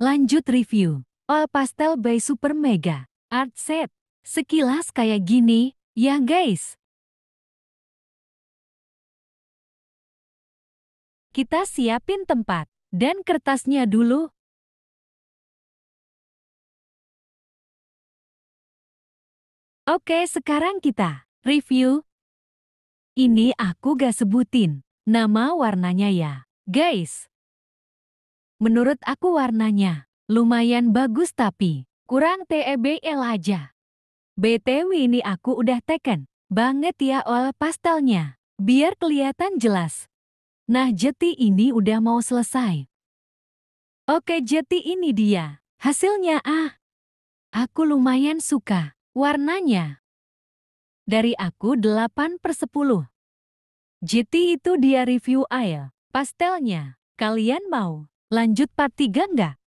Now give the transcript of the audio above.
Lanjut review. All Pastel by Super Mega. Art Set. Sekilas kayak gini, ya guys. Kita siapin tempat dan kertasnya dulu. Oke, sekarang kita review. Ini aku gak sebutin nama warnanya ya, guys. Menurut aku warnanya, lumayan bagus tapi, kurang TEBL aja. BTW ini aku udah teken, banget ya ol pastelnya, biar kelihatan jelas. Nah jeti ini udah mau selesai. Oke jeti ini dia, hasilnya ah. Aku lumayan suka, warnanya. Dari aku 8 per 10. Jeti itu dia review air, pastelnya, kalian mau? Lanjut part 3 enggak?